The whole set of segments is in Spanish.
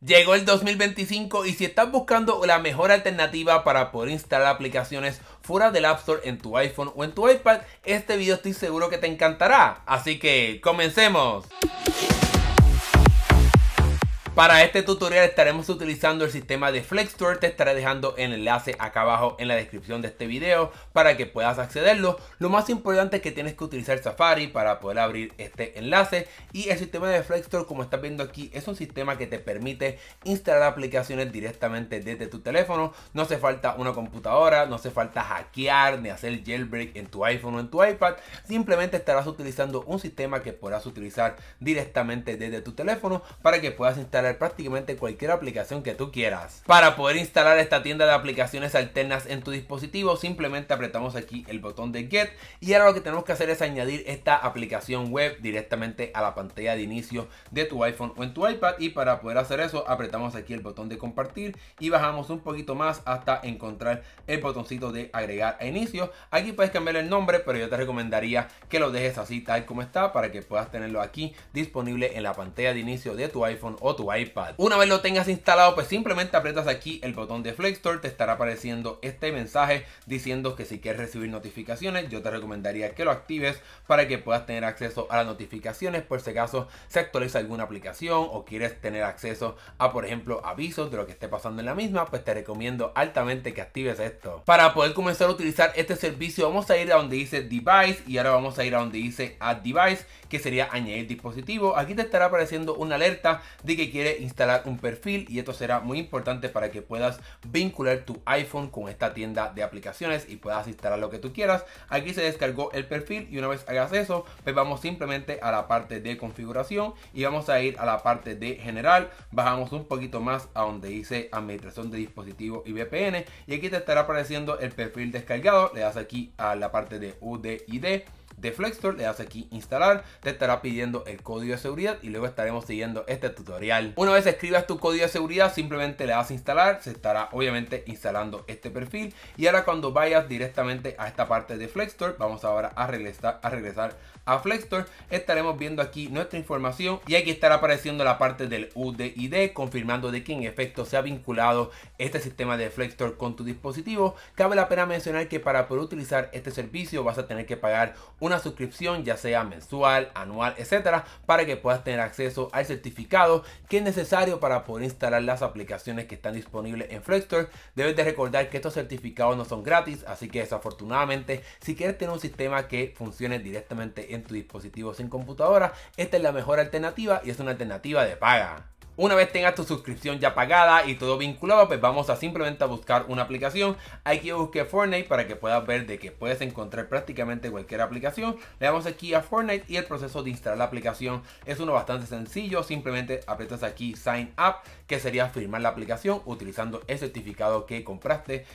Llegó el 2025 y si estás buscando la mejor alternativa para poder instalar aplicaciones fuera del App Store en tu iPhone o en tu iPad, este video estoy seguro que te encantará. Así que comencemos. Para este tutorial estaremos utilizando el sistema de FlexStore, te estaré dejando el enlace acá abajo en la descripción de este video para que puedas accederlo. Lo más importante es que tienes que utilizar Safari para poder abrir este enlace y el sistema de FlexStore como estás viendo aquí es un sistema que te permite instalar aplicaciones directamente desde tu teléfono. No hace falta una computadora, no hace falta hackear ni hacer jailbreak en tu iPhone o en tu iPad. Simplemente estarás utilizando un sistema que podrás utilizar directamente desde tu teléfono para que puedas instalar prácticamente cualquier aplicación que tú quieras. Para poder instalar esta tienda de aplicaciones alternas en tu dispositivo, simplemente apretamos aquí el botón de Get y ahora lo que tenemos que hacer es añadir esta aplicación web directamente a la pantalla de inicio de tu iPhone o en tu iPad y para poder hacer eso apretamos aquí el botón de compartir y bajamos un poquito más hasta encontrar el botoncito de agregar a inicio. Aquí puedes cambiar el nombre, pero yo te recomendaría que lo dejes así tal como está para que puedas tenerlo aquí disponible en la pantalla de inicio de tu iPhone o tu iPad una vez lo tengas instalado, pues simplemente aprietas aquí el botón de flexor te estará apareciendo este mensaje diciendo que si quieres recibir notificaciones, yo te recomendaría que lo actives para que puedas tener acceso a las notificaciones por si acaso se actualiza alguna aplicación o quieres tener acceso a, por ejemplo, avisos de lo que esté pasando en la misma, pues te recomiendo altamente que actives esto. Para poder comenzar a utilizar este servicio, vamos a ir a donde dice Device y ahora vamos a ir a donde dice Add Device, que sería añadir dispositivo. Aquí te estará apareciendo una alerta de que Quiere instalar un perfil y esto será muy importante para que puedas vincular tu iPhone con esta tienda de aplicaciones y puedas instalar lo que tú quieras. Aquí se descargó el perfil y una vez hagas eso, pues vamos simplemente a la parte de configuración y vamos a ir a la parte de general. Bajamos un poquito más a donde dice administración de dispositivo y VPN y aquí te estará apareciendo el perfil descargado. Le das aquí a la parte de UDID de Flexstore, le das aquí instalar, te estará pidiendo el código de seguridad y luego estaremos siguiendo este tutorial. Una vez escribas tu código de seguridad, simplemente le das instalar, se estará obviamente instalando este perfil y ahora cuando vayas directamente a esta parte de Flexstore, vamos ahora a regresar a, regresar a Flexstore, estaremos viendo aquí nuestra información y aquí estará apareciendo la parte del UDID confirmando de que en efecto se ha vinculado este sistema de Flexstore con tu dispositivo. Cabe la pena mencionar que para poder utilizar este servicio vas a tener que pagar un una suscripción ya sea mensual, anual, etcétera, para que puedas tener acceso al certificado que es necesario para poder instalar las aplicaciones que están disponibles en Flexstore. Debes de recordar que estos certificados no son gratis, así que desafortunadamente, si quieres tener un sistema que funcione directamente en tu dispositivo sin computadora, esta es la mejor alternativa y es una alternativa de paga. Una vez tengas tu suscripción ya pagada y todo vinculado, pues vamos a simplemente a buscar una aplicación. hay que buscar Fortnite para que puedas ver de que puedes encontrar prácticamente cualquier aplicación. Le damos aquí a Fortnite y el proceso de instalar la aplicación es uno bastante sencillo. Simplemente aprietas aquí Sign Up, que sería firmar la aplicación utilizando el certificado que compraste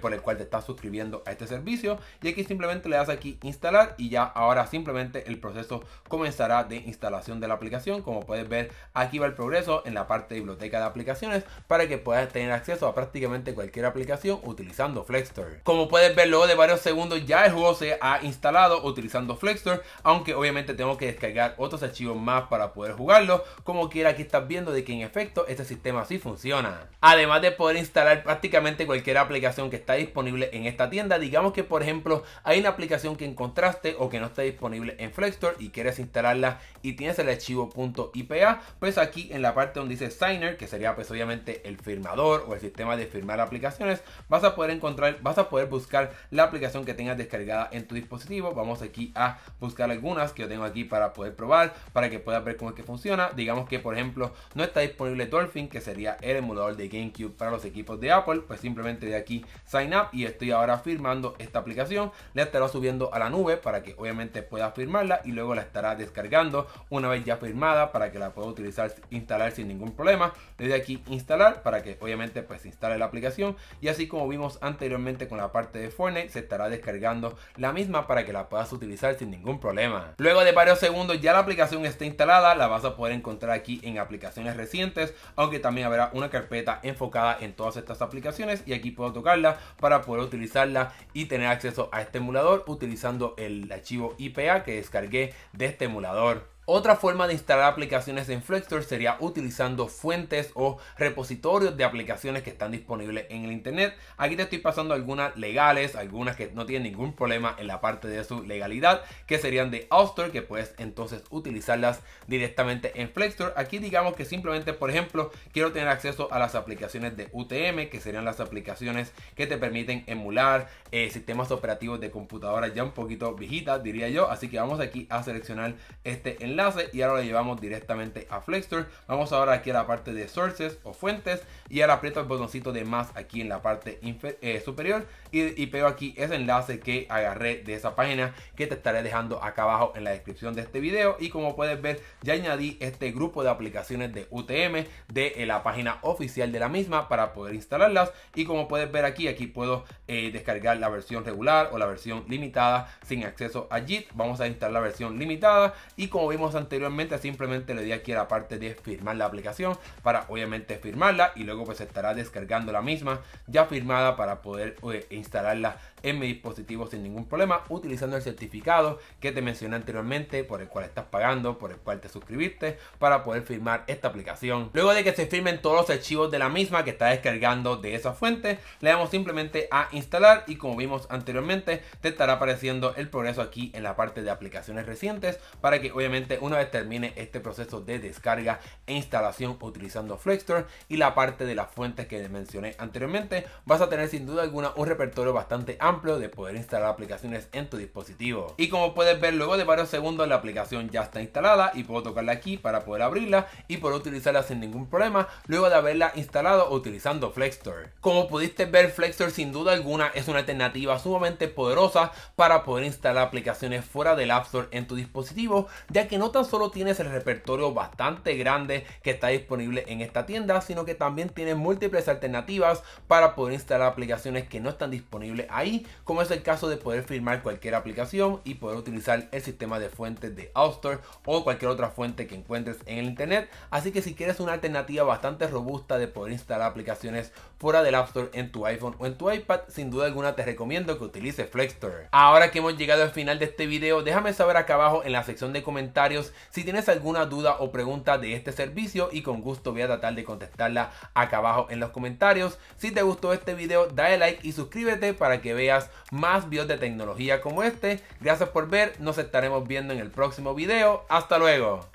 por el cual te estás suscribiendo a este servicio. Y aquí simplemente le das aquí instalar y ya ahora simplemente el proceso comenzará de instalación de la aplicación. Como puedes ver, aquí va el progreso en la parte de biblioteca de aplicaciones para que puedas tener acceso a prácticamente cualquier aplicación utilizando Flexstore. Como puedes ver luego de varios segundos ya el juego se ha instalado utilizando flexor aunque obviamente tengo que descargar otros archivos más para poder jugarlo, como quiera aquí estás viendo de que en efecto este sistema sí funciona. Además de poder instalar prácticamente cualquier aplicación que está disponible en esta tienda, digamos que por ejemplo hay una aplicación que encontraste o que no está disponible en Flexstore y quieres instalarla y tienes el archivo .ipa, pues aquí en la parte donde dice Signer, que sería pues obviamente el firmador o el sistema de firmar aplicaciones, vas a poder encontrar, vas a poder buscar la aplicación que tengas descargada en tu dispositivo. Vamos aquí a buscar algunas que yo tengo aquí para poder probar, para que puedas ver cómo es que funciona. Digamos que por ejemplo no está disponible Dolphin, que sería el emulador de GameCube para los equipos de Apple, pues simplemente de aquí sign up y estoy ahora firmando esta aplicación. le estará subiendo a la nube para que obviamente pueda firmarla y luego la estará descargando una vez ya firmada para que la pueda utilizar, instalar sin ningún problema. desde aquí instalar para que obviamente pues instale la aplicación y así como vimos anteriormente con la parte de Fortnite se estará descargando la misma para que la puedas utilizar sin ningún problema. Luego de varios segundos ya la aplicación está instalada, la vas a poder encontrar aquí en aplicaciones recientes, aunque también habrá una carpeta enfocada en todas estas aplicaciones y aquí puedo tocarla para poder utilizarla y tener acceso a este emulador utilizando el archivo IPA que descargué de este emulador. Otra forma de instalar aplicaciones en Flextor sería utilizando fuentes o repositorios de aplicaciones que están disponibles en el Internet. Aquí te estoy pasando algunas legales, algunas que no tienen ningún problema en la parte de su legalidad, que serían de Outstore, que puedes entonces utilizarlas directamente en Flextor. Aquí digamos que simplemente, por ejemplo, quiero tener acceso a las aplicaciones de UTM, que serían las aplicaciones que te permiten emular eh, sistemas operativos de computadoras ya un poquito viejitas, diría yo. Así que vamos aquí a seleccionar este enlace y ahora lo llevamos directamente a Flexstore. Vamos ahora aquí a la parte de sources o fuentes y ahora aprieto el botoncito de más aquí en la parte eh, superior y, pego aquí ese enlace que agarré de esa página que te estaré dejando acá abajo en la descripción de este video y como puedes ver ya añadí este grupo de aplicaciones de UTM de eh, la página oficial de la misma para poder instalarlas y como puedes ver aquí aquí puedo eh, descargar la versión regular o la versión limitada sin acceso a JIT vamos a instalar la versión limitada y como vimos anteriormente, simplemente le di aquí a la parte de firmar la aplicación para obviamente firmarla y luego pues estará descargando la misma ya firmada para poder eh, instalarla en mi dispositivo sin ningún problema utilizando el certificado que te mencioné anteriormente por el cual estás pagando, por el cual te suscribiste para poder firmar esta aplicación. Luego de que se firmen todos los archivos de la misma que está descargando de esa fuente, le damos simplemente a instalar y como vimos anteriormente te estará apareciendo el progreso aquí en la parte de aplicaciones recientes para que obviamente una vez termine este proceso de descarga e instalación utilizando Flexstore y la parte de las fuentes que mencioné anteriormente, vas a tener sin duda alguna un repertorio bastante amplio de poder instalar aplicaciones en tu dispositivo. Y como puedes ver, luego de varios segundos la aplicación ya está instalada y puedo tocarla aquí para poder abrirla y poder utilizarla sin ningún problema luego de haberla instalado utilizando Flexstore. Como pudiste ver, Flexstore sin duda alguna es una alternativa sumamente poderosa para poder instalar aplicaciones fuera del App Store en tu dispositivo, ya que no tan solo tienes el repertorio bastante grande que está disponible en esta tienda, sino que también tienes múltiples alternativas para poder instalar aplicaciones que no están disponibles ahí, como es el caso de poder firmar cualquier aplicación y poder utilizar el sistema de fuentes de Outstore o cualquier otra fuente que encuentres en el internet. Así que si quieres una alternativa bastante robusta de poder instalar aplicaciones fuera del App Store en tu iPhone o en tu iPad, sin duda alguna te recomiendo que utilices Flexstore. Ahora que hemos llegado al final de este video, déjame saber acá abajo en la sección de comentarios si tienes alguna duda o pregunta de este servicio y con gusto voy a tratar de contestarla acá abajo en los comentarios. Si te gustó este video, dale like y suscríbete para que veas más videos de tecnología como este. Gracias por ver, nos estaremos viendo en el próximo video. ¡Hasta luego!